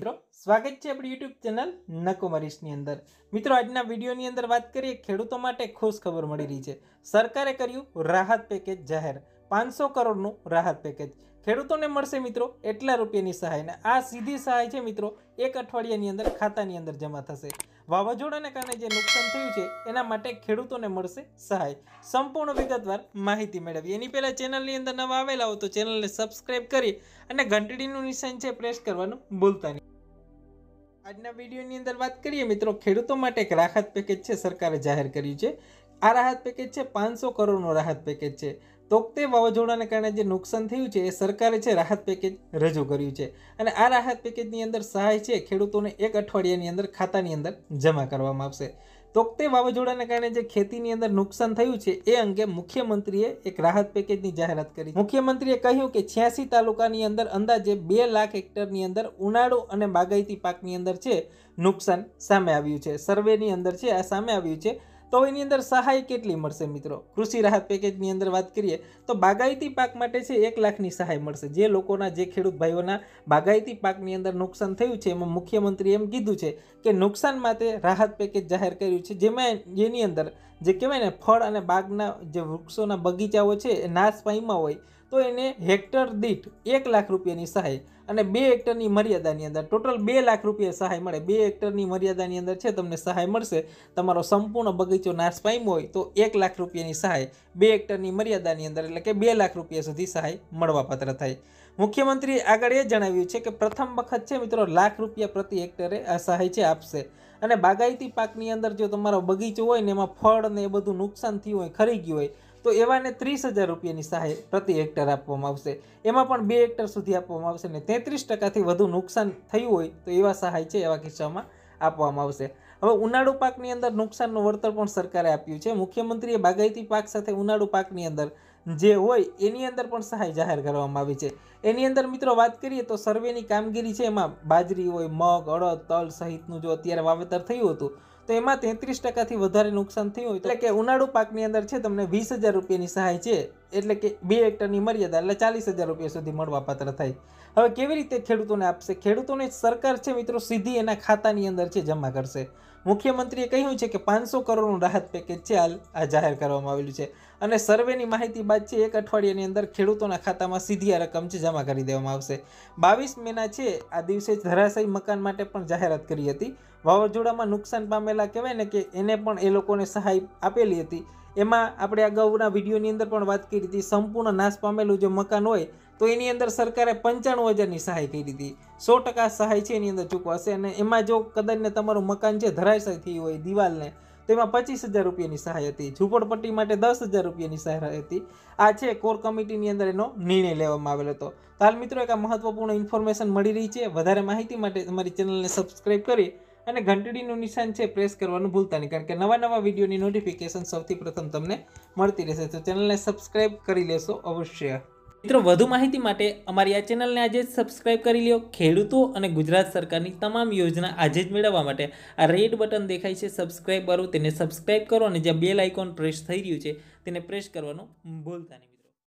મિત્રો સ્વાગત છે આપણી યુટ્યુબ ચેનલ નકોમરીશની અંદર મિત્રો આજના વિડીયોની અંદર વાત કરીએ ખેડૂતો માટે ખુશ ખબર મળી રહી છે સરકારે કર્યું રાહત પેકેજ જાહેર પાંચસો કરોડનું રાહત પેકેજ ખેડૂતોને મળશે મિત્રો એટલા રૂપિયાની સહાયને આ સીધી સહાય છે મિત્રો એક અઠવાડિયાની અંદર ખાતાની અંદર જમા થશે વાવાઝોડાને કારણે જે નુકસાન થયું છે એના માટે ખેડૂતોને મળશે સહાય સંપૂર્ણ વિગતવાર માહિતી મેળવી એની પહેલાં ચેનલની અંદર નવા આવેલા હો તો ચેનલને સબસ્ક્રાઈબ કરી અને ઘંટડીનું નિશાન છે પ્રેસ કરવાનું ભૂલતા નહીં આજના વિડીયોની અંદર વાત કરીએ મિત્રો ખેડૂતો માટે એક રાહત પેકેજ છે સરકારે જાહેર કર્યું છે આ રાહત પેકેજ છે પાંચસો કરોડનો રાહત પેકેજ છે તો તે વાવાઝોડાને કારણે જે નુકસાન થયું છે એ સરકારે છે રાહત પેકેજ રજૂ કર્યું છે અને આ રાહત પેકેજની અંદર સહાય છે ખેડૂતોને એક અઠવાડિયાની અંદર ખાતાની અંદર જમા કરવામાં આવશે તો તોકતે વાવાઝોડાને કારણે જે ખેતીની અંદર નુકસાન થયું છે એ અંગે મુખ્યમંત્રીએ એક રાહત પેકેજની જાહેરાત કરી મુખ્યમંત્રીએ કહ્યું કે છ્યાસી તાલુકાની અંદર અંદાજે બે લાખ હેક્ટરની અંદર ઉનાળો અને બાગાયતી પાકની અંદર છે નુકસાન સામે આવ્યું છે સર્વેની અંદર છે આ સામે આવ્યું છે તો એની અંદર સહાય કેટલી મળશે મિત્રો કૃષિ રાહત પેકેજની અંદર વાત કરીએ તો બાગાયતી પાક માટે છે એક લાખની સહાય મળશે જે લોકોના જે ખેડૂત ભાઈઓના બાગાયતી પાકની અંદર નુકસાન થયું છે એમાં મુખ્યમંત્રીએ એમ કીધું છે કે નુકસાન માટે રાહત પેકેજ જાહેર કર્યું છે જેમાં જેની અંદર જે કહેવાય ને ફળ અને બાગના જે વૃક્ષોના બગીચાઓ છે એ નાશ પામ્યા હોય તો એને હેક્ટર દીઠ એક લાખ રૂપિયાની સહાય અને બે હેક્ટરની મર્યાદાની અંદર ટોટલ બે લાખ રૂપિયા સહાય મળે બે હેક્ટરની મર્યાદાની અંદર છે તમને સહાય મળશે તમારો સંપૂર્ણ બગીચો નાશ પામ્યો હોય તો એક લાખ રૂપિયાની સહાય બે હેક્ટરની મર્યાદાની અંદર એટલે કે બે લાખ રૂપિયા સુધી સહાય મળવાપાત્ર થાય મુખ્યમંત્રીએ આગળ એ જણાવ્યું છે કે પ્રથમ વખત છે મિત્રો લાખ રૂપિયા પ્રતિ હેક્ટરે આ સહાય છે આપશે અને બાગાયતી પાકની અંદર જો તમારો બગીચો હોય ને એમાં ફળ ને એ બધું નુકસાન થયું હોય ખરી ગયું હોય તો એવાને ત્રીસ હજાર રૂપિયાની સહાય પ્રતિ હેક્ટર આપવામાં આવશે એમાં પણ બે હેક્ટર સુધી આપવામાં આવશે ને તેત્રીસ ટકાથી વધુ નુકસાન થયું હોય તો એવા સહાય છે એવા કિસ્સામાં આપવામાં આવશે હવે ઉનાળુ પાકની અંદર નુકસાનનું વળતર પણ સરકારે આપ્યું છે મુખ્યમંત્રીએ બાગાયતી પાક સાથે ઉનાળુ પાકની અંદર જે હોય એની અંદર પણ સહાય જાહેર કરવામાં આવી છે એની અંદર મિત્રો વાત કરીએ તો સર્વેની કામગીરી છે એમાં બાજરી હોય મગ અડદ તલ સહિતનું જો અત્યારે વાવેતર થયું હતું તો એમાં તેત્રીસ ટકાથી વધારે નુકસાન થયું હોય એટલે કે ઉનાળુ પાકની અંદર છે તમને વીસ હજાર રૂપિયાની સહાય છે એટલે કે બે હેક્ટરની મર્યાદા એટલે ચાલીસ હજાર રૂપિયા સુધી મળવાપાત્ર થાય હવે કેવી રીતે ખેડૂતોને આપશે ખેડૂતોને સરકાર છે મિત્રો સીધી એના ખાતાની અંદર છે જમા કરશે મુખ્યમંત્રીએ કહ્યું છે કે પાંચસો કરોડનું રાહત પેકેજ છે હાલ આ જાહેર કરવામાં આવેલું છે અને સર્વેની માહિતી બાદ છે એક અઠવાડિયાની અંદર ખેડૂતોના ખાતામાં સીધી આ રકમ છે જમા કરી દેવામાં આવશે બાવીસ મહિના છે આ દિવસે જ ધરાશય મકાન માટે પણ જાહેરાત કરી હતી વાવાઝોડામાં નુકસાન પામેલા પહેલા કહેવાય ને કે એને પણ એ લોકોને સહાય આપેલી હતી એમાં આપણે અગાઉના વિડીયોની અંદર પણ વાત કરી હતી સંપૂર્ણ નાશ પામેલું જે મકાન હોય તો એની અંદર સરકારે પંચાણું હજારની સહાય કરી હતી સો ટકા સહાય છે એની અંદર ચૂકવાશે અને એમાં જો કદાચને તમારું મકાન છે ધરાશાય થયું હોય દિવાલને તો એમાં પચીસ હજાર રૂપિયાની સહાય હતી ઝૂંપડપટ્ટી માટે દસ હજાર રૂપિયાની સહાય હતી આ છે કોર કમિટીની અંદર એનો નિર્ણય લેવામાં આવેલો હતો તો હાલ મિત્રો એક આ મહત્વપૂર્ણ ઇન્ફોર્મેશન મળી રહી છે વધારે માહિતી માટે અમારી ચેનલને સબસ્ક્રાઈબ કરી અને ઘંટડીનું નિશાન છે પ્રેસ કરવાનું ભૂલતા નહીં કારણ કે નવા નવા વિડીયોની નોટિફિકેશન સૌથી પ્રથમ તમને મળતી રહેશે તો ચેનલને સબસ્ક્રાઈબ કરી લેશો અવશ્ય મિત્રો વધુ માહિતી માટે અમારી આ ચેનલને આજે જ સબસ્ક્રાઇબ કરી લો ખેડૂતો અને ગુજરાત સરકારની તમામ યોજના આજે જ મેળવવા માટે આ રેડ બટન દેખાય છે સબસ્ક્રાઇબ કરો તેને સબસ્ક્રાઇબ કરો અને જે બેલ આઇકોન પ્રેસ થઈ રહ્યું છે તેને પ્રેસ કરવાનું ભૂલતા નહીં